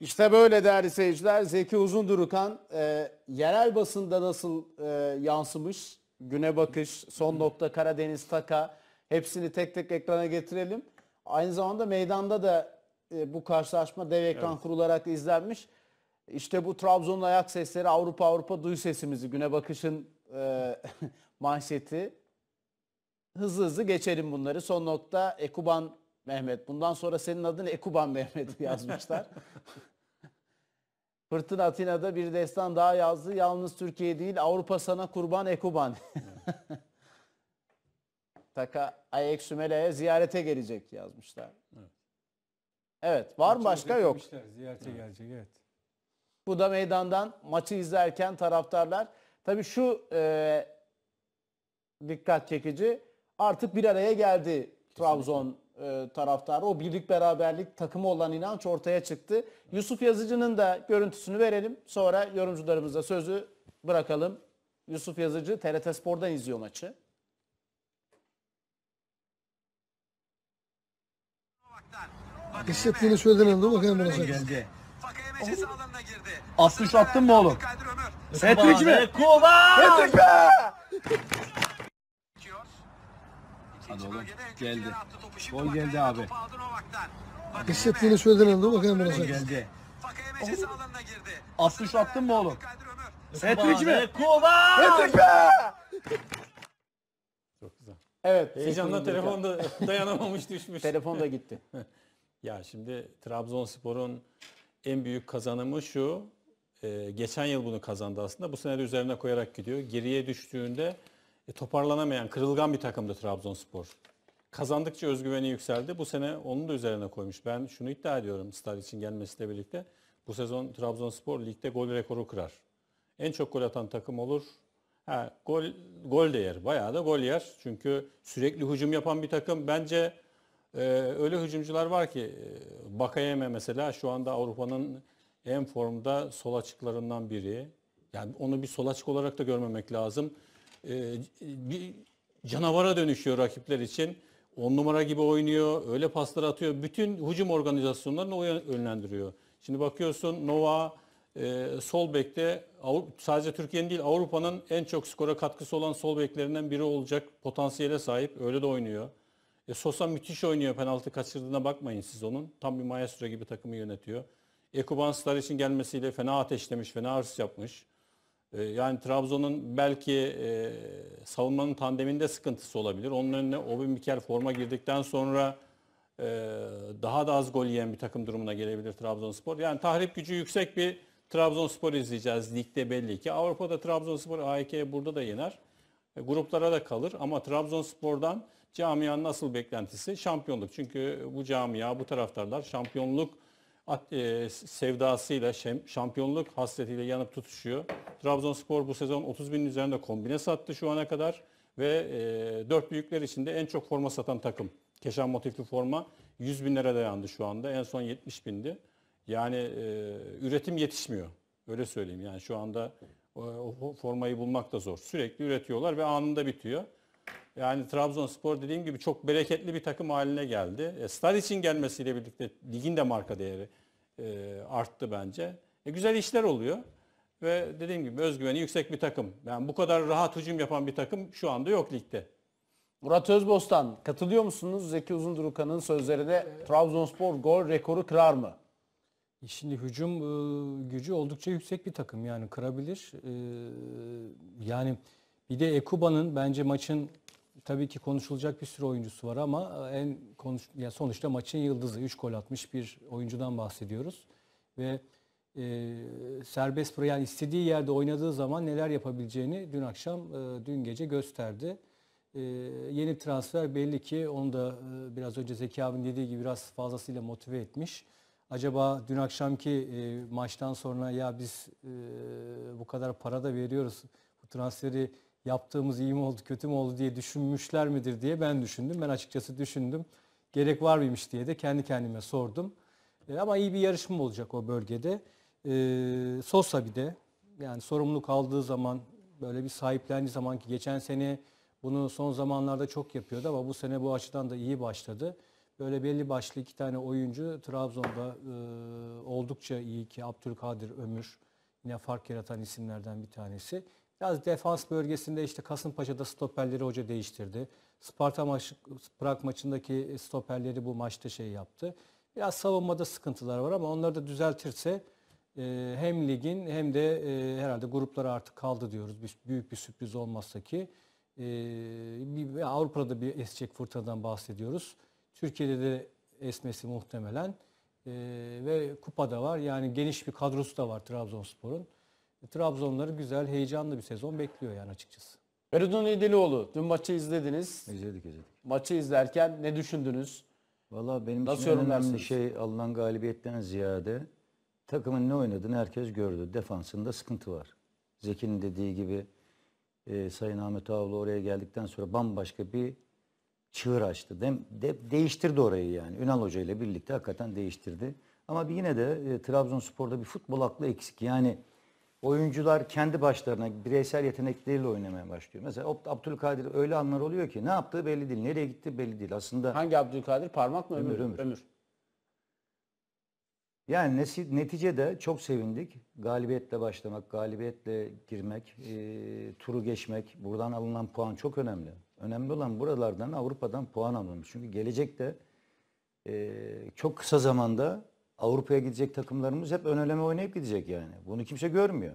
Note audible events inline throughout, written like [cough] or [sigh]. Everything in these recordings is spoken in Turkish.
İşte böyle değerli seyirciler Zeki Uzundurukan e, yerel basında nasıl e, yansımış güne bakış son nokta Karadeniz taka hepsini tek tek ekrana getirelim. Aynı zamanda meydanda da e, bu karşılaşma dev ekran evet. kurularak izlenmiş. İşte bu Trabzon'un ayak sesleri Avrupa Avrupa duy sesimizi güne bakışın e, [laughs] manşeti. Hızlı hızlı geçelim bunları. Son nokta Ekuban Mehmet. Bundan sonra senin adını Ekuban Mehmet [laughs] yazmışlar. [laughs] Fırtına Atina'da bir destan daha yazdı. Yalnız Türkiye değil Avrupa sana kurban Ekuban. [laughs] Taka Ayek Sümele'ye ziyarete gelecek yazmışlar. Evet. evet var mı başka yok. Ziyarete evet. gelecek evet. Bu da meydandan maçı izlerken taraftarlar. Tabii şu e, dikkat çekici artık bir araya geldi Kesinlikle. Trabzon e, taraftarı. O birlik beraberlik takımı olan inanç ortaya çıktı. Yusuf Yazıcı'nın da görüntüsünü verelim. Sonra yorumcularımıza sözü bırakalım. Yusuf Yazıcı TRT Spor'dan izliyor maçı. Hissettiğini söyledin ama bakayım burası geldi. Aslı attın mı oğlum? Hattrick mi? Kuva! Hattrick be! Hadi oğlum geldi. Gol geldi abi. Hissettiğini söyledin dur bakayım burası. geldi. Aslı şu attın mı oğlum? Hat-trick mi? Kuva! Hat-trick be! Çok güzel. Evet. Heyecandan telefonda [laughs] dayanamamış düşmüş. Telefon da gitti. [laughs] ya şimdi Trabzonspor'un en büyük kazanımı şu. E, geçen yıl bunu kazandı aslında. Bu sene de üzerine koyarak gidiyor. Geriye düştüğünde e, toparlanamayan, kırılgan bir takımdı Trabzonspor. Kazandıkça özgüveni yükseldi. Bu sene onun da üzerine koymuş. Ben şunu iddia ediyorum Star için gelmesiyle birlikte. Bu sezon Trabzonspor ligde gol rekoru kırar. En çok gol atan takım olur. Ha, gol gol de yer. Bayağı da gol yer. Çünkü sürekli hücum yapan bir takım. Bence e, öyle hücumcular var ki e, Bakayeme mesela şu anda Avrupa'nın en formda sol açıklarından biri. Yani onu bir sol açık olarak da görmemek lazım. Ee, bir canavara dönüşüyor rakipler için. On numara gibi oynuyor, öyle paslar atıyor. Bütün hücum organizasyonlarını o önlendiriyor. Şimdi bakıyorsun Nova e, sol bekte sadece Türkiye'nin değil Avrupa'nın en çok skora katkısı olan sol beklerinden biri olacak potansiyele sahip. Öyle de oynuyor. E, Sosa müthiş oynuyor penaltı kaçırdığına bakmayın siz onun. Tam bir maestro gibi takımı yönetiyor. Ekuban Star için gelmesiyle fena ateşlemiş, fena hırs yapmış. Ee, yani Trabzon'un belki e, savunmanın tandeminde sıkıntısı olabilir. Onun önüne Obin Biker forma girdikten sonra e, daha da az gol yiyen bir takım durumuna gelebilir Trabzonspor. Yani tahrip gücü yüksek bir Trabzonspor izleyeceğiz ligde belli ki. Avrupa'da Trabzonspor AEK burada da yener. E, gruplara da kalır ama Trabzonspor'dan camianın nasıl beklentisi şampiyonluk. Çünkü bu camia, bu taraftarlar şampiyonluk e, sevdasıyla, şampiyonluk hasretiyle yanıp tutuşuyor. Trabzonspor bu sezon 30 binin üzerinde kombine sattı şu ana kadar ve e, dört büyükler içinde en çok forma satan takım. Keşan motifli forma 100 binlere dayandı şu anda. En son 70 bindi. Yani e, üretim yetişmiyor. Öyle söyleyeyim. Yani şu anda o formayı bulmak da zor. Sürekli üretiyorlar ve anında bitiyor. Yani Trabzonspor dediğim gibi çok bereketli bir takım haline geldi. E, Star için gelmesiyle birlikte ligin de marka değeri e, arttı bence. E, güzel işler oluyor. Ve dediğim gibi özgüveni yüksek bir takım. Yani bu kadar rahat hücum yapan bir takım şu anda yok ligde. Murat Özbostan katılıyor musunuz? Zeki Uzundurukan'ın sözleri de Trabzonspor gol rekoru kırar mı? E, şimdi hücum e, gücü oldukça yüksek bir takım yani kırabilir. E, yani bir de Ekuba'nın bence maçın tabii ki konuşulacak bir sürü oyuncusu var ama e, en konuş ya sonuçta maçın yıldızı 3 gol atmış bir oyuncudan bahsediyoruz ve e, serbest yani istediği yerde oynadığı zaman neler yapabileceğini dün akşam e, dün gece gösterdi. E, yeni transfer belli ki onu da e, biraz önce Zeki abin dediği gibi biraz fazlasıyla motive etmiş. Acaba dün akşamki e, maçtan sonra ya biz e, bu kadar para da veriyoruz bu transferi yaptığımız iyi mi oldu kötü mü oldu diye düşünmüşler midir diye ben düşündüm. Ben açıkçası düşündüm. Gerek var mıymış diye de kendi kendime sordum. E, ama iyi bir yarışma olacak o bölgede. E, Sosa bir de yani sorumluluk aldığı zaman böyle bir sahiplendiği zaman ki geçen sene bunu son zamanlarda çok yapıyordu ama bu sene bu açıdan da iyi başladı. Böyle belli başlı iki tane oyuncu Trabzon'da e, oldukça iyi ki Abdülkadir Ömür yine fark yaratan isimlerden bir tanesi. Biraz defans bölgesinde işte Kasımpaşa'da stoperleri hoca değiştirdi. Sparta maç, Prag maçındaki stoperleri bu maçta şey yaptı. Biraz savunmada sıkıntılar var ama onları da düzeltirse e, hem ligin hem de e, herhalde gruplara artık kaldı diyoruz. Bir, büyük bir sürpriz olmazsa ki e, bir, Avrupa'da bir esecek fırtınadan bahsediyoruz. Türkiye'de de esmesi muhtemelen e, ve kupada var. Yani geniş bir kadrosu da var Trabzonspor'un. Trabzonları güzel, heyecanlı bir sezon bekliyor yani açıkçası. Erdoğan İdilioğlu, dün maçı izlediniz. İzledik izledik. Maçı izlerken ne düşündünüz? Valla benim Nasıl için önemli şey alınan galibiyetten ziyade takımın ne oynadığını herkes gördü. Defansında sıkıntı var. Zeki'nin dediği gibi e, Sayın Ahmet Ağoğlu oraya geldikten sonra bambaşka bir çığır açtı. De, de, değiştirdi orayı yani. Ünal Hoca ile birlikte hakikaten değiştirdi. Ama yine de e, Trabzonspor'da bir futbol aklı eksik. Yani oyuncular kendi başlarına bireysel yetenekleriyle oynamaya başlıyor. Mesela Abdülkadir öyle anlar oluyor ki ne yaptığı belli değil, nereye gitti belli değil. Aslında Hangi Abdülkadir? Parmak mı? Ömür. Ömür, ömür. Yani nesi- neticede çok sevindik. Galibiyetle başlamak, galibiyetle girmek, e, turu geçmek, buradan alınan puan çok önemli. Önemli olan buralardan, Avrupa'dan puan almamız. Çünkü gelecekte e, çok kısa zamanda Avrupa'ya gidecek takımlarımız hep öneleme oynayıp gidecek yani. Bunu kimse görmüyor.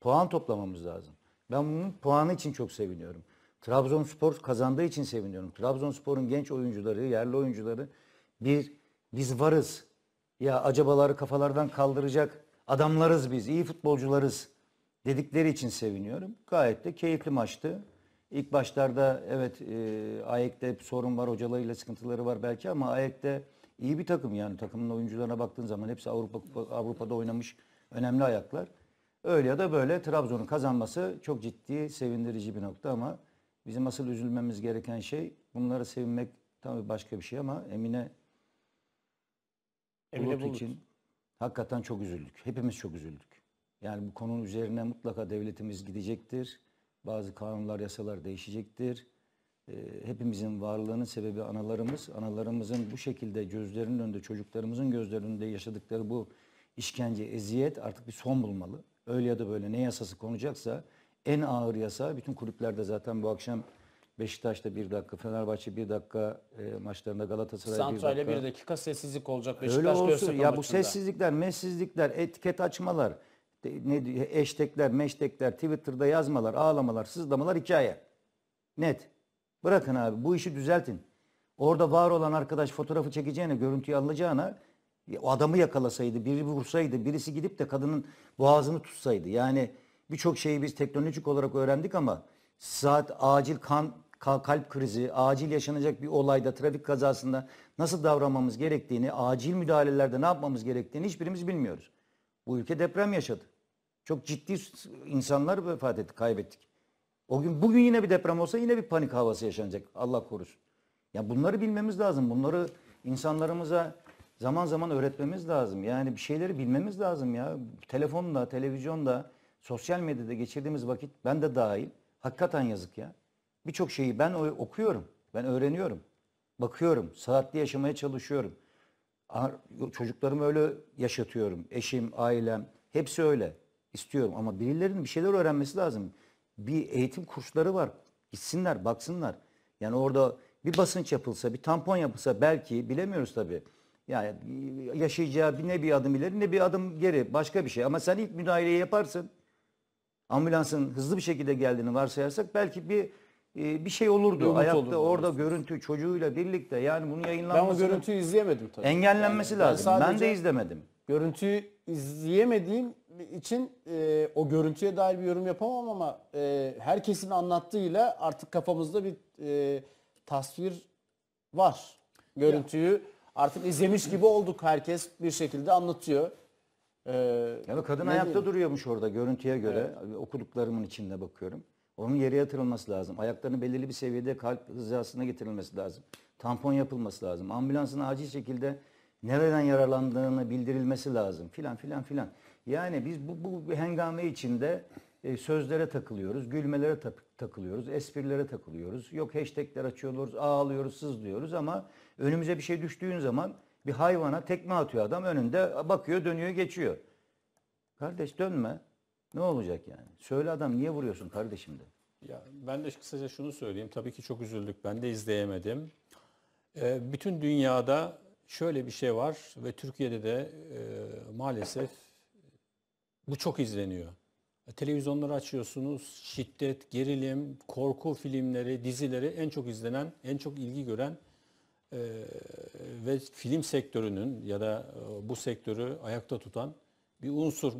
Puan toplamamız lazım. Ben bunun puanı için çok seviniyorum. Trabzonspor kazandığı için seviniyorum. Trabzonspor'un genç oyuncuları, yerli oyuncuları bir biz varız. Ya acabaları kafalardan kaldıracak adamlarız biz, iyi futbolcularız dedikleri için seviniyorum. Gayet de keyifli maçtı. İlk başlarda evet e, Ayek'te sorun var, hocalarıyla sıkıntıları var belki ama Ayek'te iyi bir takım yani takımın oyuncularına baktığın zaman hepsi Avrupa Avrupa'da oynamış önemli ayaklar. Öyle ya da böyle Trabzon'un kazanması çok ciddi sevindirici bir nokta ama bizim asıl üzülmemiz gereken şey bunlara sevinmek tabii başka bir şey ama Emine Emine Bulut, için hakikaten çok üzüldük. Hepimiz çok üzüldük. Yani bu konunun üzerine mutlaka devletimiz gidecektir. Bazı kanunlar, yasalar değişecektir. Ee, hepimizin varlığının sebebi analarımız. Analarımızın bu şekilde gözlerinin önünde, çocuklarımızın gözlerinin önünde yaşadıkları bu işkence, eziyet artık bir son bulmalı. Öyle ya da böyle ne yasası konacaksa en ağır yasa bütün kulüplerde zaten bu akşam Beşiktaş'ta bir dakika, Fenerbahçe bir dakika e, maçlarında Galatasaray Santra'yla bir dakika. bir dakika sessizlik olacak Beşiktaş Öyle olsun. Ya maçında. bu sessizlikler, messizlikler, etiket açmalar, ne diyor, meştekler, Twitter'da yazmalar, ağlamalar, sızlamalar hikaye. Net. Bırakın abi bu işi düzeltin. Orada var olan arkadaş fotoğrafı çekeceğine, görüntüyü alacağına o adamı yakalasaydı, biri vursaydı, birisi gidip de kadının boğazını tutsaydı. Yani birçok şeyi biz teknolojik olarak öğrendik ama saat acil kan kalp krizi, acil yaşanacak bir olayda, trafik kazasında nasıl davranmamız gerektiğini, acil müdahalelerde ne yapmamız gerektiğini hiçbirimiz bilmiyoruz. Bu ülke deprem yaşadı. Çok ciddi insanlar vefat etti, kaybettik. O gün bugün yine bir deprem olsa yine bir panik havası yaşanacak. Allah korusun. Ya bunları bilmemiz lazım. Bunları insanlarımıza zaman zaman öğretmemiz lazım. Yani bir şeyleri bilmemiz lazım ya. Telefonda, televizyonda, sosyal medyada geçirdiğimiz vakit ben de dahil hakikaten yazık ya. Birçok şeyi ben okuyorum. Ben öğreniyorum. Bakıyorum. Saatli yaşamaya çalışıyorum. Çocuklarımı öyle yaşatıyorum. Eşim, ailem hepsi öyle. istiyorum ama birilerinin bir şeyler öğrenmesi lazım bir eğitim kursları var. Gitsinler, baksınlar. Yani orada bir basınç yapılsa, bir tampon yapılsa belki bilemiyoruz tabii. Yani yaşayacağı bir ne bir adım ileri ne bir adım geri başka bir şey. Ama sen ilk müdahaleyi yaparsın. Ambulansın hızlı bir şekilde geldiğini varsayarsak belki bir e, bir şey olurdu. Bir Ayakta olurdu. orada görüntü çocuğuyla birlikte yani bunu yayınlanması. Ben o görüntüyü izleyemedim tabii. Engellenmesi yani, lazım. Ben, ben de izlemedim. Görüntüyü izleyemediğim için e, o görüntüye dair bir yorum yapamam ama e, herkesin anlattığıyla artık kafamızda bir e, tasvir var. Görüntüyü artık izlemiş gibi olduk. Herkes bir şekilde anlatıyor. Ee, ya kadın ayakta diyeyim? duruyormuş orada görüntüye göre. Evet. Okuduklarımın içinde bakıyorum. Onun yere yatırılması lazım. Ayaklarının belirli bir seviyede kalp hizasına getirilmesi lazım. Tampon yapılması lazım. Ambulansın acil şekilde nereden yararlandığını bildirilmesi lazım filan filan filan. Yani biz bu, bu hengame içinde e, sözlere takılıyoruz, gülmelere ta- takılıyoruz, esprilere takılıyoruz. Yok hashtagler açıyoruz, ağlıyoruz, sızlıyoruz ama önümüze bir şey düştüğün zaman bir hayvana tekme atıyor adam önünde bakıyor dönüyor geçiyor. Kardeş dönme. Ne olacak yani? Söyle adam niye vuruyorsun kardeşim de. Ya ben de kısaca şunu söyleyeyim. Tabii ki çok üzüldük. Ben de izleyemedim. Ee, bütün dünyada şöyle bir şey var ve Türkiye'de de e, maalesef bu çok izleniyor. E, televizyonları açıyorsunuz, şiddet, gerilim, korku filmleri, dizileri en çok izlenen, en çok ilgi gören e, ve film sektörünün ya da e, bu sektörü ayakta tutan bir unsur.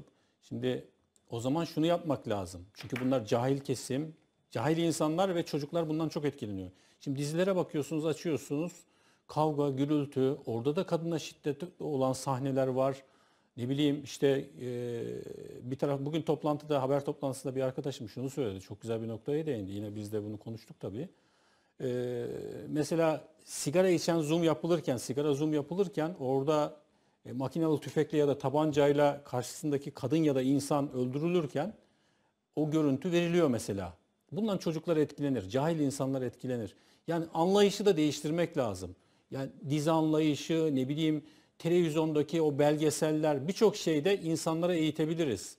Şimdi o zaman şunu yapmak lazım. Çünkü bunlar cahil kesim, cahil insanlar ve çocuklar bundan çok etkileniyor. Şimdi dizilere bakıyorsunuz, açıyorsunuz. Kavga, gürültü, orada da kadına şiddet olan sahneler var ne bileyim işte e, bir taraf bugün toplantıda haber toplantısında bir arkadaşım şunu söyledi. Çok güzel bir noktaya değindi. Yine biz de bunu konuştuk tabii. E, mesela sigara içen zoom yapılırken, sigara zoom yapılırken orada e, makinalı tüfekle ya da tabancayla karşısındaki kadın ya da insan öldürülürken o görüntü veriliyor mesela. Bundan çocuklar etkilenir, cahil insanlar etkilenir. Yani anlayışı da değiştirmek lazım. Yani dizi anlayışı, ne bileyim televizyondaki o belgeseller birçok şeyde insanlara eğitebiliriz.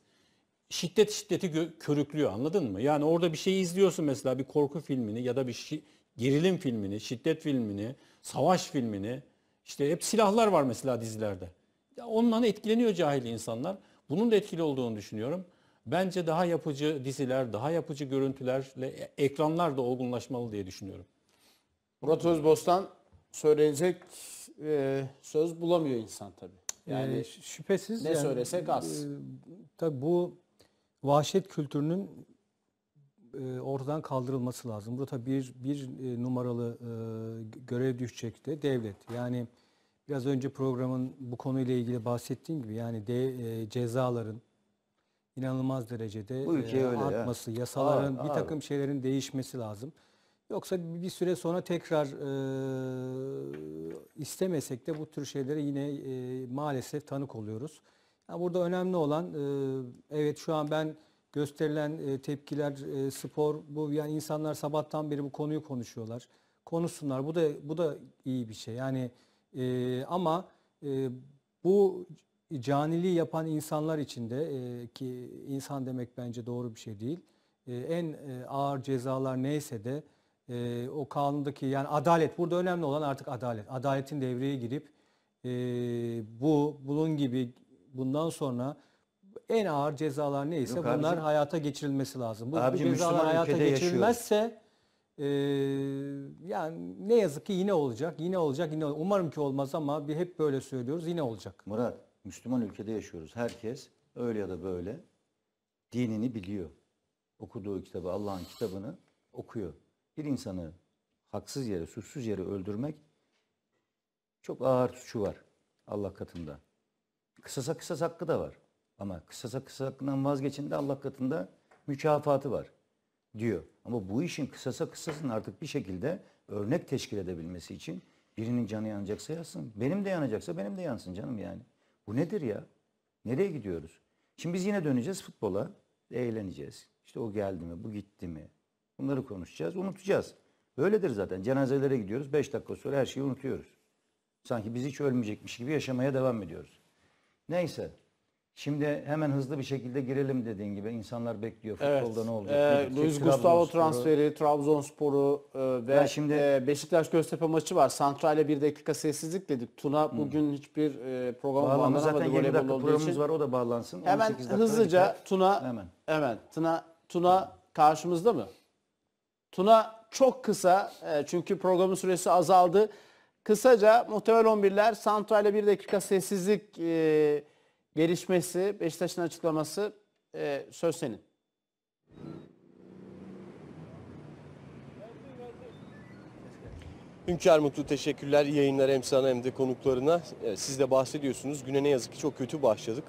Şiddet şiddeti körüklüyor anladın mı? Yani orada bir şey izliyorsun mesela bir korku filmini ya da bir şi- gerilim filmini, şiddet filmini, savaş filmini. İşte hep silahlar var mesela dizilerde. Ya ondan etkileniyor cahil insanlar. Bunun da etkili olduğunu düşünüyorum. Bence daha yapıcı diziler, daha yapıcı görüntülerle e-, ekranlar da olgunlaşmalı diye düşünüyorum. Murat Özbostan söyleyecek e, söz bulamıyor insan tabii. Yani, yani e, şüphesiz ne yani, söylesek az. E, tabii bu vahşet kültürünün e, ortadan kaldırılması lazım. Burada bir bir e, numaralı e, görev düşecek de devlet. Yani biraz önce programın bu konuyla ilgili bahsettiğim gibi yani de, e, cezaların inanılmaz derecede bu e, artması, ya. yasaların ağır, bir takım şeylerin değişmesi lazım. Yoksa bir süre sonra tekrar e, istemesek de bu tür şeylere yine e, maalesef tanık oluyoruz. Yani burada önemli olan e, evet şu an ben gösterilen e, tepkiler e, spor bu yani insanlar sabahtan beri bu konuyu konuşuyorlar. Konuşsunlar. Bu da bu da iyi bir şey. Yani e, ama e, bu caniliği yapan insanlar içinde e, ki insan demek bence doğru bir şey değil. E, en e, ağır cezalar neyse de e, o kanundaki yani adalet burada önemli olan artık adalet. Adaletin devreye girip e, bu bunun gibi bundan sonra en ağır cezalar neyse Yok bunlar abicim, hayata geçirilmesi lazım. Bu, abicim, bu cezalar hayata geçirilmezse yaşıyor. Ee, yani ne yazık ki yine olacak, yine olacak, yine olacak. Umarım ki olmaz ama bir hep böyle söylüyoruz, yine olacak. Murat, Müslüman ülkede yaşıyoruz. Herkes öyle ya da böyle dinini biliyor. Okuduğu kitabı, Allah'ın kitabını okuyor bir insanı haksız yere, suçsuz yere öldürmek çok ağır suçu var Allah katında. Kısasa kısas hakkı da var. Ama kısasa kısas hakkından de Allah katında mükafatı var diyor. Ama bu işin kısasa kısasın artık bir şekilde örnek teşkil edebilmesi için birinin canı yanacaksa yansın. Benim de yanacaksa benim de yansın canım yani. Bu nedir ya? Nereye gidiyoruz? Şimdi biz yine döneceğiz futbola. Eğleneceğiz. İşte o geldi mi, bu gitti mi? Bunları konuşacağız, unutacağız. Öyledir zaten. Cenazelere gidiyoruz. beş dakika sonra her şeyi unutuyoruz. Sanki biz hiç ölmeyecekmiş gibi yaşamaya devam ediyoruz. Neyse. Şimdi hemen hızlı bir şekilde girelim dediğin gibi. insanlar bekliyor futbolda evet. ne e, olacak. Ee, Luis Gustavo transferi, Trabzonspor'u e, ve şimdi e, Beşiktaş Göztepe maçı var. Santra bir dakika sessizlik dedik. Tuna hmm. bugün hiçbir e, programa bağlanamadı. Zaten 20 dakika programımız için. var o da bağlansın. Hemen hızlıca dikkat. Tuna hemen. hemen Tuna Tuna karşımızda mı? Tuna çok kısa e, çünkü programın süresi azaldı. Kısaca muhtemel 11'ler Santuay'la bir dakika sessizlik e, gelişmesi, Beşiktaş'ın açıklaması e, söz senin. Hünkar Mutlu teşekkürler. İyi yayınlar hem sana hem de konuklarına. E, siz de bahsediyorsunuz. Güne ne yazık ki çok kötü başladık.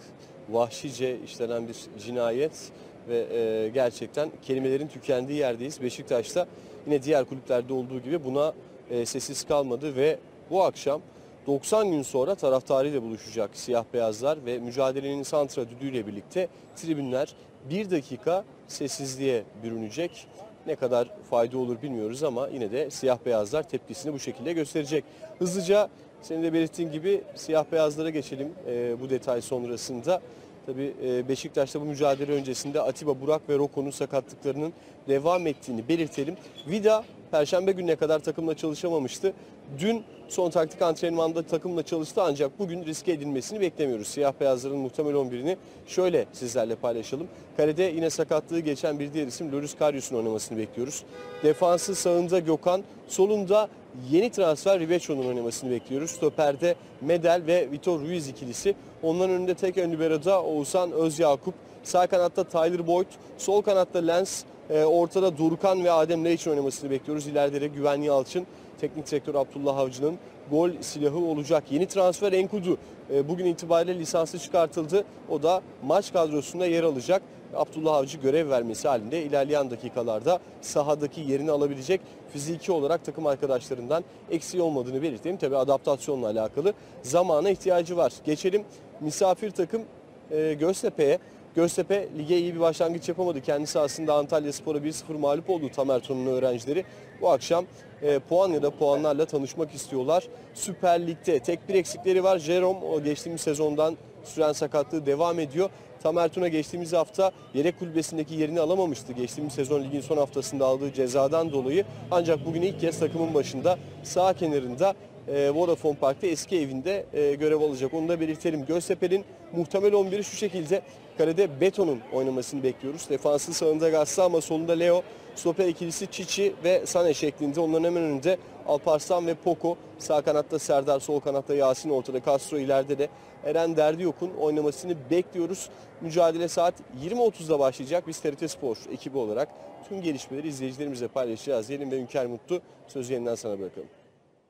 Vahşice işlenen bir cinayet ve e, gerçekten kelimelerin tükendiği yerdeyiz. Beşiktaş'ta yine diğer kulüplerde olduğu gibi buna e, sessiz kalmadı ve bu akşam 90 gün sonra taraftarıyla buluşacak siyah beyazlar ve mücadelenin santra düdüğüyle birlikte tribünler bir dakika sessizliğe bürünecek. Ne kadar fayda olur bilmiyoruz ama yine de siyah beyazlar tepkisini bu şekilde gösterecek. Hızlıca senin de belirttiğin gibi siyah beyazlara geçelim e, bu detay sonrasında. Tabii e, Beşiktaş'ta bu mücadele öncesinde Atiba, Burak ve Roko'nun sakatlıklarının devam ettiğini belirtelim. Vida Perşembe gününe kadar takımla çalışamamıştı. Dün son taktik antrenmanda takımla çalıştı ancak bugün riske edilmesini beklemiyoruz. Siyah beyazların muhtemel 11'ini şöyle sizlerle paylaşalım. Kalede yine sakatlığı geçen bir diğer isim Loris Karius'un oynamasını bekliyoruz. Defansı sağında Gökhan, solunda yeni transfer Rivecho'nun oynamasını bekliyoruz. Stoper'de Medel ve Vitor Ruiz ikilisi Onların önünde tek ön libero'da Oğuzhan Özyakup. Sağ kanatta Tyler Boyd, sol kanatta Lens, e, ortada Durkan ve Adem Leiç'in oynamasını bekliyoruz. İleride de Güven Yalçın, teknik direktör Abdullah Avcı'nın gol silahı olacak. Yeni transfer Enkudu e, bugün itibariyle lisansı çıkartıldı. O da maç kadrosunda yer alacak. Abdullah Avcı görev vermesi halinde ilerleyen dakikalarda sahadaki yerini alabilecek fiziki olarak takım arkadaşlarından eksiği olmadığını belirtelim. Tabi adaptasyonla alakalı zamana ihtiyacı var. Geçelim misafir takım e, Göztepe'ye. Göztepe lige iyi bir başlangıç yapamadı. Kendisi aslında Antalya Spor'a 1-0 mağlup oldu Tamerton'un öğrencileri. Bu akşam e, puan ya da puanlarla tanışmak istiyorlar. Süper Lig'de tek bir eksikleri var. Jerome o geçtiğimiz sezondan süren sakatlığı devam ediyor. Tamer Tuna geçtiğimiz hafta yedek kulübesindeki yerini alamamıştı. Geçtiğimiz sezon ligin son haftasında aldığı cezadan dolayı. Ancak bugün ilk kez takımın başında sağ kenarında e, Vodafone Park'ta eski evinde e, görev alacak. Onu da belirtelim. Göztepe'nin muhtemel 11'i şu şekilde. Kalede Beton'un oynamasını bekliyoruz. Defansın sağında Gassa ama solunda Leo, stoper ikilisi Çiçi ve Sane şeklinde. Onların hemen önünde Alparslan ve Poco. Sağ kanatta Serdar, sol kanatta Yasin ortada. Castro ileride de Eren Derdiyok'un oynamasını bekliyoruz. Mücadele saat 20.30'da başlayacak. Biz TRT Spor ekibi olarak tüm gelişmeleri izleyicilerimizle paylaşacağız. Yenim ve Ünker Mutlu sözü yeniden sana bırakalım.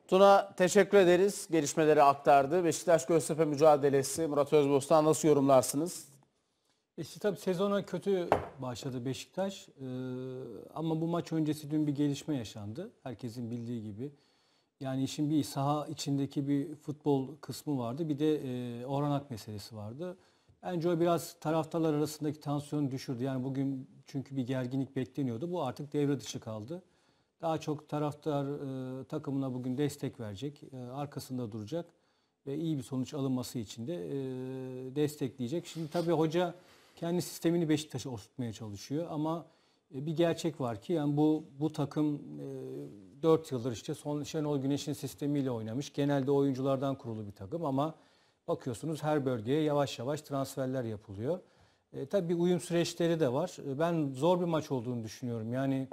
Tuna teşekkür ederiz. Gelişmeleri aktardı. Beşiktaş Göztepe mücadelesi Murat Özbostan nasıl yorumlarsınız? E, işte tabii sezona kötü başladı Beşiktaş. Ee, ama bu maç öncesi dün bir gelişme yaşandı. Herkesin bildiği gibi. Yani işin bir saha içindeki bir futbol kısmı vardı. Bir de e, Orhan meselesi vardı. Bence o biraz taraftarlar arasındaki tansiyonu düşürdü. Yani bugün çünkü bir gerginlik bekleniyordu. Bu artık devre dışı kaldı. Daha çok taraftar e, takımına bugün destek verecek. E, arkasında duracak. Ve iyi bir sonuç alınması için de e, destekleyecek. Şimdi tabii hoca kendi sistemini Beşiktaş'a oturtmaya çalışıyor ama e, bir gerçek var ki yani bu bu takım 4 e, yıldır işte son Şenol Güneş'in sistemiyle oynamış. Genelde oyunculardan kurulu bir takım ama bakıyorsunuz her bölgeye yavaş yavaş transferler yapılıyor. E, tabii uyum süreçleri de var. E, ben zor bir maç olduğunu düşünüyorum. Yani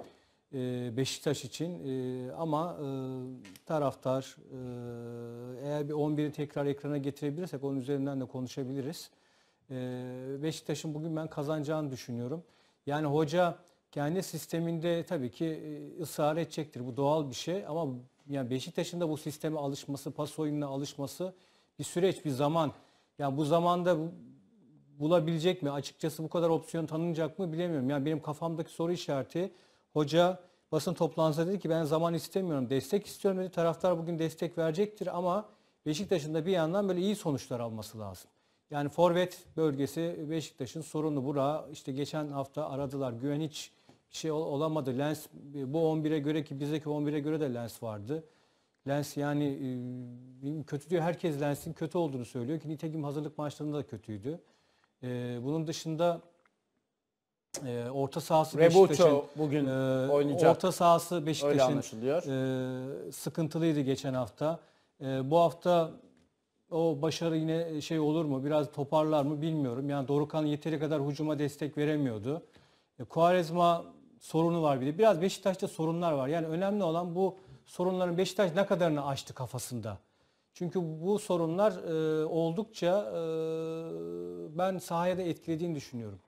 e, Beşiktaş için e, ama e, taraftar e, eğer bir 11'i tekrar ekrana getirebilirsek onun üzerinden de konuşabiliriz. Ee, Beşiktaş'ın bugün ben kazanacağını düşünüyorum. Yani hoca kendi sisteminde tabii ki e, ısrar edecektir. Bu doğal bir şey ama yani Beşiktaş'ın da bu sisteme alışması, pas oyununa alışması bir süreç, bir zaman. Yani bu zamanda bulabilecek mi? Açıkçası bu kadar opsiyon tanınacak mı bilemiyorum. Yani benim kafamdaki soru işareti hoca basın toplantısında dedi ki ben zaman istemiyorum, destek istiyorum dedi. Taraftar bugün destek verecektir ama Beşiktaş'ın da bir yandan böyle iyi sonuçlar alması lazım. Yani forvet bölgesi Beşiktaş'ın sorunu bura. İşte geçen hafta aradılar. Güven hiç bir şey olamadı. Lens bu 11'e göre ki bizdeki 11'e göre de Lens vardı. Lens yani e, kötü diyor. Herkes Lens'in kötü olduğunu söylüyor ki nitekim hazırlık maçlarında da kötüydü. E, bunun dışında e, orta sahası Beşiktaş'ın bugün oynayacak. Orta sahası Beşiktaş'ın sıkıntılıydı geçen hafta. bu hafta o başarı yine e, şey olur mu biraz toparlar mı bilmiyorum. Yani Dorukan yeteri kadar hücuma destek veremiyordu. E, Kuarezma sorunu var bir de. Biraz Beşiktaş'ta sorunlar var. Yani önemli olan bu sorunların Beşiktaş ne kadarını açtı kafasında. Çünkü bu sorunlar e, oldukça e, ben sahaya da etkilediğini düşünüyorum.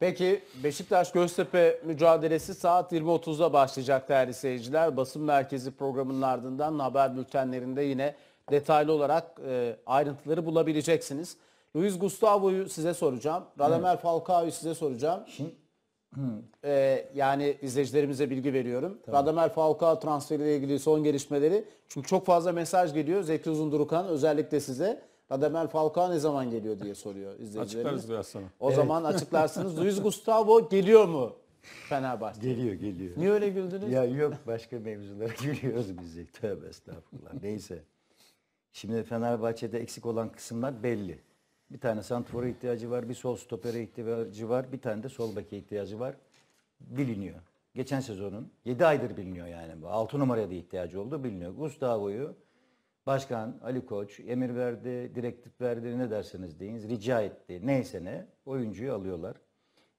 Peki Beşiktaş-Göztepe mücadelesi saat 20.30'da başlayacak değerli seyirciler. Basın merkezi programının ardından haber bültenlerinde yine detaylı olarak e, ayrıntıları bulabileceksiniz. Luis Gustavo'yu size soracağım. Radamel Falcao'yu size soracağım. Şimdi, ee, yani izleyicilerimize bilgi veriyorum. Tamam. Radamel Falcao transferiyle ilgili son gelişmeleri. Çünkü çok fazla mesaj geliyor. Zeki Uzundurukan özellikle size Radamel Falcao ne zaman geliyor diye soruyor izleyicilerimiz. Açıklarız biraz sonra. O evet. zaman açıklarsınız. Luis Gustavo geliyor mu Fenerbahçe? Geliyor geliyor. Niye öyle güldünüz? Ya yok başka mevzulara gülüyoruz [laughs] biz. Tövbe estağfurullah. Neyse. Şimdi Fenerbahçe'de eksik olan kısımlar belli. Bir tane santrfora ihtiyacı var, bir sol stopere ihtiyacı var, bir tane de sol beke ihtiyacı var. Biliniyor. Geçen sezonun 7 aydır biliniyor yani bu. 6 numaraya da ihtiyacı oldu biliniyor. Gustavo'yu başkan Ali Koç emir verdi, direktif verdi ne derseniz deyin, rica etti. Neyse ne oyuncuyu alıyorlar.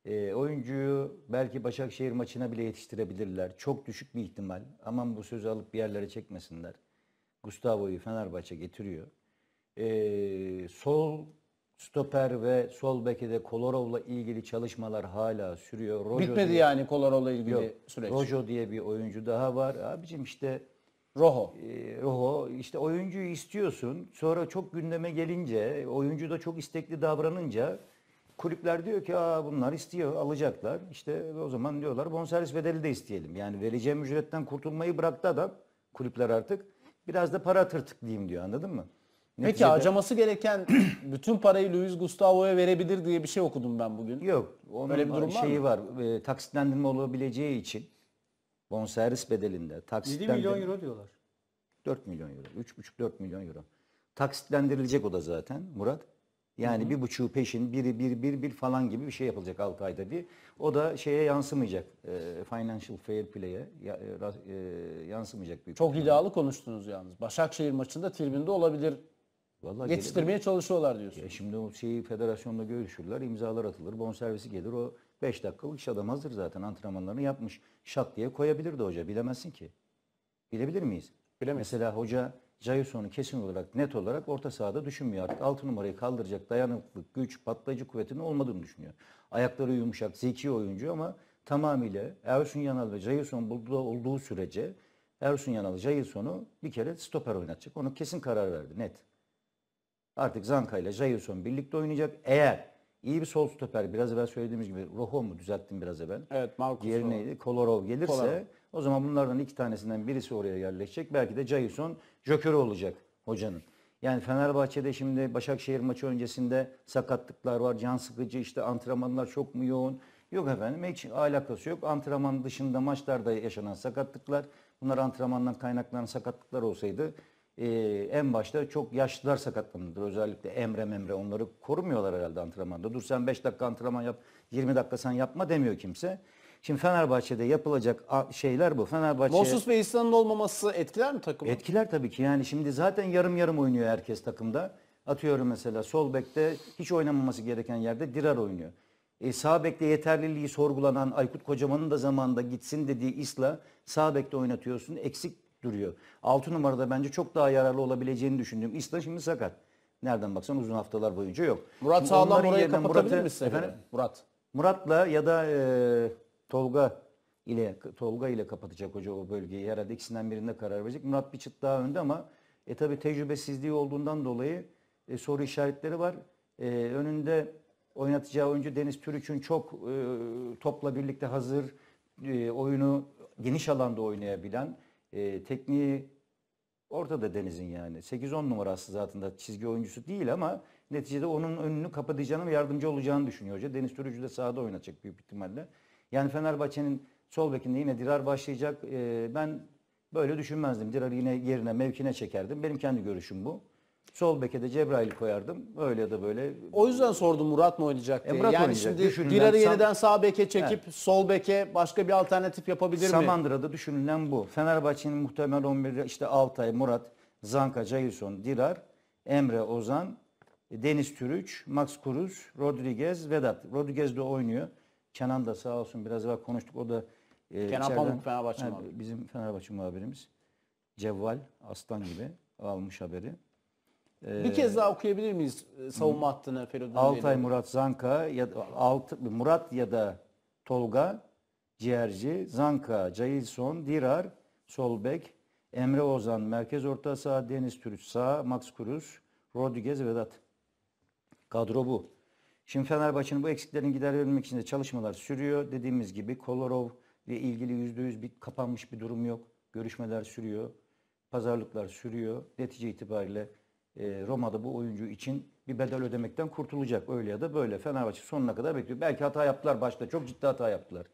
E, oyuncuyu belki Başakşehir maçına bile yetiştirebilirler. Çok düşük bir ihtimal. Aman bu sözü alıp bir yerlere çekmesinler. Gustavo'yu Fenerbahçe getiriyor. Ee, sol stoper ve sol bekede de Kolorov'la ilgili çalışmalar hala sürüyor. Rojo Bitmedi diye, yani Kolorov'la ilgili yok, süreç. Rojo diye bir oyuncu daha var. Abicim işte Roho. E, Roho. İşte oyuncuyu istiyorsun. Sonra çok gündeme gelince, oyuncu da çok istekli davranınca kulüpler diyor ki Aa, bunlar istiyor, alacaklar. İşte o zaman diyorlar bonservis bedeli de isteyelim. Yani vereceğim ücretten kurtulmayı bıraktı adam kulüpler artık. Biraz da para tırtıklayayım diyor anladın mı? Peki acaması gereken [clears throat] bütün parayı Luis Gustavo'ya verebilir diye bir şey okudum ben bugün. Yok. Onun Öyle bir durum şeyi var. var. E, ee, taksitlendirme olabileceği için bonservis bedelinde taksitlendirme... 7 milyon euro diyorlar. 4 milyon euro. 3,5-4 milyon euro. Taksitlendirilecek o da zaten Murat. Yani Hı-hı. bir buçuğu peşin, biri bir, bir, bir falan gibi bir şey yapılacak 6 ayda bir. O da şeye yansımayacak. E, financial fair play'e ya, e, e yansımayacak. bir Çok iddialı konuştunuz yalnız. Başakşehir maçında tribünde olabilir. Vallahi Yetiştirmeye gelir. çalışıyorlar diyorsun. Ya şimdi o şeyi federasyonda görüşürler, imzalar atılır, bonservisi gelir. O 5 dakikalık iş adam hazır zaten antrenmanlarını yapmış. Şak diye koyabilir de hoca bilemezsin ki. Bilebilir miyiz? Bilemeyiz. Mesela hoca Cayuson'u kesin olarak net olarak orta sahada düşünmüyor artık. 6 numarayı kaldıracak dayanıklılık, güç, patlayıcı kuvvetinin olmadığını düşünüyor. Ayakları yumuşak, zeki oyuncu ama tamamıyla Ersun Yanal ve Cayuson bulduğu olduğu sürece Ersun Yanal, Cayuson'u bir kere stoper oynatacak. Onu kesin karar verdi net. Artık Zanka ile Jayson birlikte oynayacak. Eğer iyi bir sol stoper biraz evvel söylediğimiz gibi Rojo mu düzelttim biraz evvel. Evet Marcus Yerine neydi? Kolorov gelirse Kolarov. O zaman bunlardan iki tanesinden birisi oraya yerleşecek. Belki de Cayson Jöker'i olacak hocanın. Yani Fenerbahçe'de şimdi Başakşehir maçı öncesinde sakatlıklar var. Can sıkıcı işte antrenmanlar çok mu yoğun? Yok efendim hiç alakası yok. Antrenman dışında maçlarda yaşanan sakatlıklar. Bunlar antrenmandan kaynaklanan sakatlıklar olsaydı e, en başta çok yaşlılar sakatlanırdı, Özellikle Emre Memre onları korumuyorlar herhalde antrenmanda. Dur sen 5 dakika antrenman yap 20 dakika sen yapma demiyor kimse. Şimdi Fenerbahçe'de yapılacak şeyler bu. Fenerbahçe Mosus ve İslam'ın olmaması etkiler mi takımı? Etkiler tabii ki. Yani şimdi zaten yarım yarım oynuyor herkes takımda. Atıyorum mesela sol bekte hiç oynamaması gereken yerde Dirar oynuyor. E, sağ bekte yeterliliği sorgulanan Aykut Kocaman'ın da zamanında gitsin dediği İsla sağ bekte oynatıyorsun eksik duruyor. 6 numarada bence çok daha yararlı olabileceğini düşündüğüm İsla şimdi sakat. Nereden baksan uzun haftalar boyunca yok. Murat Sağlam orayı kapatabilir Murat, misin? Murat. Murat'la ya da e, Tolga ile Tolga ile kapatacak hoca o bölgeyi. Herhalde ikisinden birinde karar verecek. Murat bir çıt daha önde ama e tabi tecrübesizliği olduğundan dolayı e, soru işaretleri var. E, önünde oynatacağı oyuncu Deniz Türük'ün çok e, topla birlikte hazır e, oyunu geniş alanda oynayabilen e, tekniği ortada Deniz'in yani. 8-10 numarası zaten da çizgi oyuncusu değil ama neticede onun önünü kapatacağını ve yardımcı olacağını düşünüyor hoca. Deniz Türücü de sahada oynatacak büyük ihtimalle. Yani Fenerbahçe'nin sol bekinde yine Dirar başlayacak. Ee, ben böyle düşünmezdim. Dirar yine yerine mevkine çekerdim. Benim kendi görüşüm bu. Sol beke de Cebrail koyardım. Öyle ya da böyle. O yüzden sordum Murat mı oynayacak e, diye. E, Murat yani oynayacak. şimdi Dirar'ı yeniden sağ beke çekip evet. sol beke başka bir alternatif yapabilir Samandıra'da mi? Samandıra'da düşünülen bu. Fenerbahçe'nin muhtemel 11'i işte Altay, Murat, Zanka, Cahilson, Dirar, Emre, Ozan, Deniz Türüç, Max Kuruz, Rodriguez, Vedat. Rodriguez de oynuyor. Kenan da sağ olsun biraz evvel konuştuk. O da e, Kenan Pamuk Fenerbahçe muhabiri. Bizim Fenerbahçe muhabirimiz. Cevval aslan gibi almış haberi. Ee, bir kez daha okuyabilir miyiz e, savunma hattını Feridun Altay Murat Zanka ya Alt, Murat ya da Tolga Ciğerci, Zanka, Cahilson, Dirar, Solbek, Emre Ozan, Merkez Orta Saha, Deniz Türüç Sağ, Max Kuruz, Rodriguez, Vedat. Kadro bu. Şimdi Fenerbahçe'nin bu eksiklerin giderilmek için de çalışmalar sürüyor. Dediğimiz gibi Kolorov ile ilgili %100 bir kapanmış bir durum yok. Görüşmeler sürüyor. Pazarlıklar sürüyor. Netice itibariyle e, Roma'da bu oyuncu için bir bedel ödemekten kurtulacak. Öyle ya da böyle. Fenerbahçe sonuna kadar bekliyor. Belki hata yaptılar başta. Çok ciddi hata yaptılar.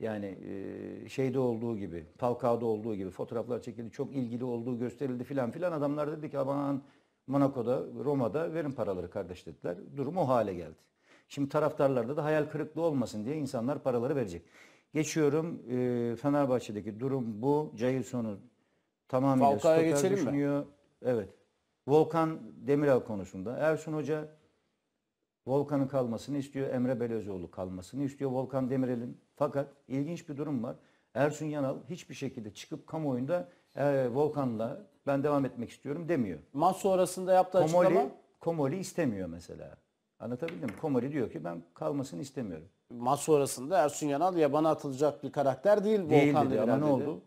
Yani e, şeyde olduğu gibi, Falcao'da olduğu gibi fotoğraflar çekildi. Çok ilgili olduğu gösterildi filan filan. Adamlar dedi ki aman Monaco'da, Roma'da verin paraları kardeş dediler. Durum o hale geldi. Şimdi taraftarlarda da hayal kırıklığı olmasın diye insanlar paraları verecek. Geçiyorum e, Fenerbahçe'deki durum bu. Cahilson'u tamamıyla Falcao'ya geçelim düşünüyor. mi? Evet. Volkan Demiral konusunda. Ersun Hoca Volkan'ın kalmasını istiyor. Emre Belözoğlu kalmasını istiyor. Volkan Demirel'in. Fakat ilginç bir durum var. Ersun Yanal hiçbir şekilde çıkıp kamuoyunda e, Volkan'la ben devam etmek istiyorum demiyor. Mas sonrasında yaptığı Komoli, açıklama? Komoli istemiyor mesela. Anlatabildim mi? Komoli diyor ki ben kalmasını istemiyorum. Mas sonrasında Ersun Yanal ya bana atılacak bir karakter değil Değildi Volkan dedi, ama ne oldu?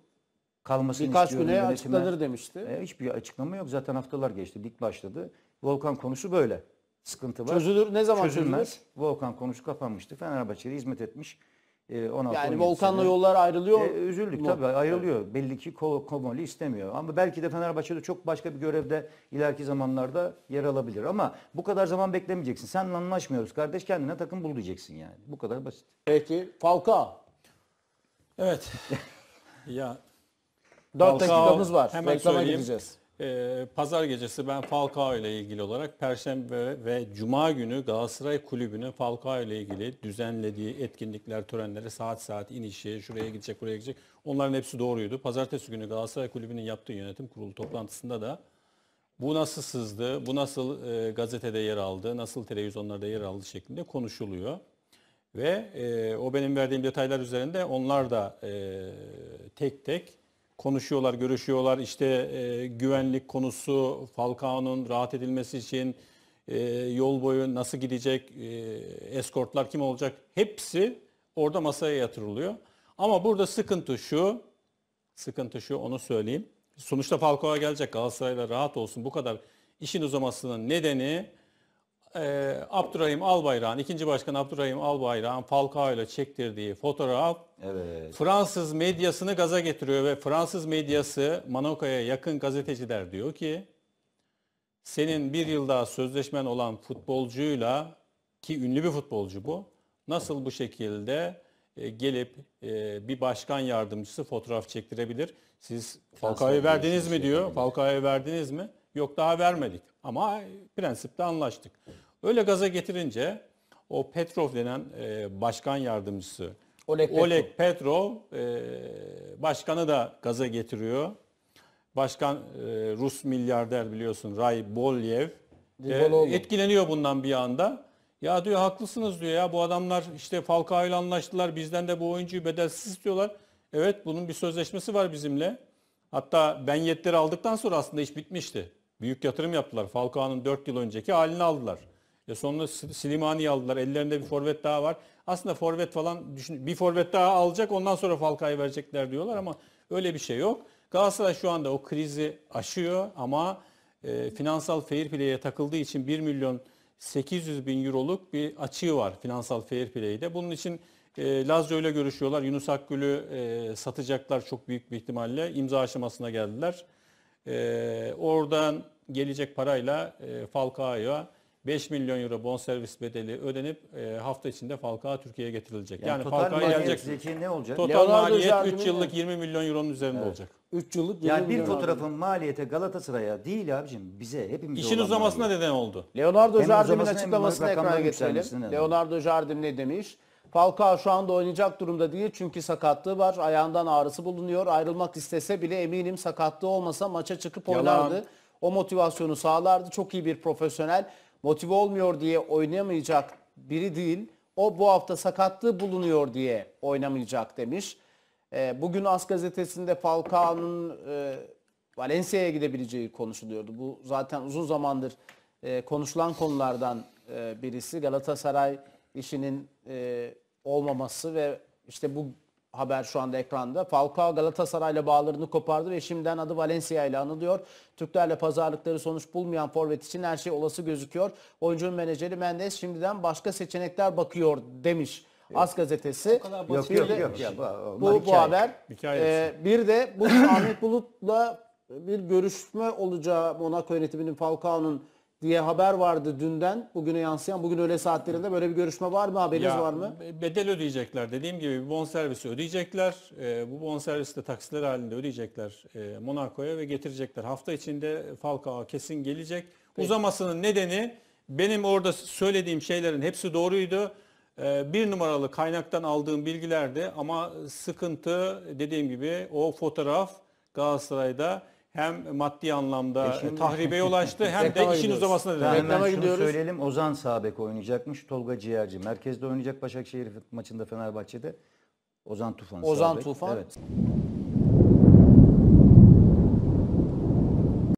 Kalmasını Birkaç istiyorum güne yönetime. açıklanır demişti. E, hiçbir açıklama yok. Zaten haftalar geçti. dik başladı. Volkan konusu böyle. Sıkıntı var. Çözülür. Ne zaman çözülmez? çözülür? Volkan konusu kapanmıştı. Fenerbahçe'ye hizmet etmiş. 16, ee, yani Volkan'la sene. yollar ayrılıyor. E, üzüldük mu? tabii ayrılıyor. Evet. Belli ki Komoli istemiyor. Ama belki de Fenerbahçe'de çok başka bir görevde ileriki zamanlarda yer alabilir. Ama bu kadar zaman beklemeyeceksin. Seninle anlaşmıyoruz kardeş kendine takım bul diyeceksin yani. Bu kadar basit. Peki Falka. Evet. [laughs] ya Dört dakikamız var. Hemen Reklama gireceğiz. Ee, pazar gecesi ben Falcao ile ilgili olarak Perşembe ve Cuma günü Galatasaray Kulübü'nün Falcao ile ilgili düzenlediği etkinlikler, törenleri saat saat inişi, şuraya gidecek, buraya gidecek. Onların hepsi doğruydu. Pazartesi günü Galatasaray Kulübü'nün yaptığı yönetim kurulu toplantısında da bu nasıl sızdı, bu nasıl e, gazetede yer aldı, nasıl televizyonlarda yer aldı şeklinde konuşuluyor. Ve e, o benim verdiğim detaylar üzerinde onlar da e, tek tek konuşuyorlar, görüşüyorlar. İşte e, güvenlik konusu, Falcao'nun rahat edilmesi için e, yol boyu nasıl gidecek, e, eskortlar kim olacak hepsi orada masaya yatırılıyor. Ama burada sıkıntı şu, sıkıntı şu onu söyleyeyim. Sonuçta Falcao'ya gelecek Galatasaray'la rahat olsun bu kadar işin uzamasının nedeni e, Abdurrahim Albayrak'ın, ikinci başkan Abdurrahim Albayrak'ın Falcao ile çektirdiği fotoğraf evet. Fransız medyasını gaza getiriyor ve Fransız medyası Manoka'ya yakın gazeteciler diyor ki senin bir yıl daha sözleşmen olan futbolcuyla ki ünlü bir futbolcu bu nasıl bu şekilde e, gelip e, bir başkan yardımcısı fotoğraf çektirebilir? Siz Falcao'yu verdiniz mi diyor. Şey Falcao'yu verdiniz mi? Yok daha vermedik ama e, prensipte anlaştık. Öyle gaza getirince o Petrov denen e, başkan yardımcısı Oleg Petrov, Oleg Petrov e, başkanı da gaza getiriyor. Başkan e, Rus milyarder biliyorsun Ray Bolyev e, etkileniyor bundan bir anda. Ya diyor haklısınız diyor ya bu adamlar işte Falka ile anlaştılar bizden de bu oyuncuyu bedelsiz istiyorlar. Evet bunun bir sözleşmesi var bizimle. Hatta ben yetleri aldıktan sonra aslında iş bitmişti. Büyük yatırım yaptılar. Falcao'nun 4 yıl önceki halini aldılar. Ya sonra Slimani aldılar. Ellerinde bir forvet daha var. Aslında forvet falan düşün bir forvet daha alacak ondan sonra Falcao'ya verecekler diyorlar ama öyle bir şey yok. Galatasaray şu anda o krizi aşıyor ama e, finansal fair play'e takıldığı için 1 milyon 800 bin euroluk bir açığı var finansal fair play'de. Bunun için e, Lazio ile görüşüyorlar. Yunus Akgül'ü e, satacaklar çok büyük bir ihtimalle. İmza aşamasına geldiler. E, oradan gelecek parayla e, Falcao'ya 5 milyon euro bon servis bedeli ödenip e, hafta içinde Falcao Türkiye'ye getirilecek. Yani, yani total Falcao gelecek. Zeki ne olacak? Total Leonardo maliyet 3 yıllık 20 milyon euronun üzerinde evet. olacak. 3 yıllık Yani bir fotoğrafın abi. maliyete Galatasaray'a değil abicim bize hepimize İşin uzamasına maliyet. neden oldu. Leonardo Jardine'in açıklamasını ekrana getirelim. Leonardo Jardim ne demiş? Falcao şu anda oynayacak durumda değil çünkü sakatlığı var. Ayağından ağrısı bulunuyor. Ayrılmak istese bile eminim sakatlığı olmasa maça çıkıp oynardı. Yalan. O motivasyonu sağlardı. Çok iyi bir profesyonel motive olmuyor diye oynayamayacak biri değil. O bu hafta sakatlığı bulunuyor diye oynamayacak demiş. E, bugün As gazetesinde Falcao'nun e, Valencia'ya gidebileceği konuşuluyordu. Bu zaten uzun zamandır e, konuşulan konulardan e, birisi. Galatasaray işinin e, olmaması ve işte bu haber şu anda ekranda. Falcao Galatasaray'la bağlarını kopardı ve şimdiden adı Valencia ile anılıyor. Türklerle pazarlıkları sonuç bulmayan forvet için her şey olası gözüküyor. Oyuncunun menajeri Mendes şimdiden başka seçenekler bakıyor demiş. As gazetesi. Yok, bir yok, de, yok. bu, bu haber. Hikayesi. E, bir de bu [coughs] Ahmet Bulut'la bir görüşme olacağı Monaco yönetiminin Falcao'nun diye haber vardı dünden bugüne yansıyan. Bugün öğle saatlerinde böyle bir görüşme var mı? Haberiniz ya, var mı? Bedel ödeyecekler. Dediğim gibi bir bonservisi ödeyecekler. E, bu bonservisi de taksiler halinde ödeyecekler e, Monaco'ya ve getirecekler. Hafta içinde Falcao kesin gelecek. Peki. Uzamasının nedeni benim orada söylediğim şeylerin hepsi doğruydu. E, bir numaralı kaynaktan aldığım bilgilerdi ama sıkıntı dediğim gibi o fotoğraf Galatasaray'da hem maddi anlamda e tahribe yol açtı hem de işin uzamasına neden. Hemen şunu söyleyelim Ozan Sabek oynayacakmış. Tolga Ciğerci merkezde oynayacak Başakşehir maçında Fenerbahçe'de. Ozan Tufan. Ozan Sabek. Tufan. Evet.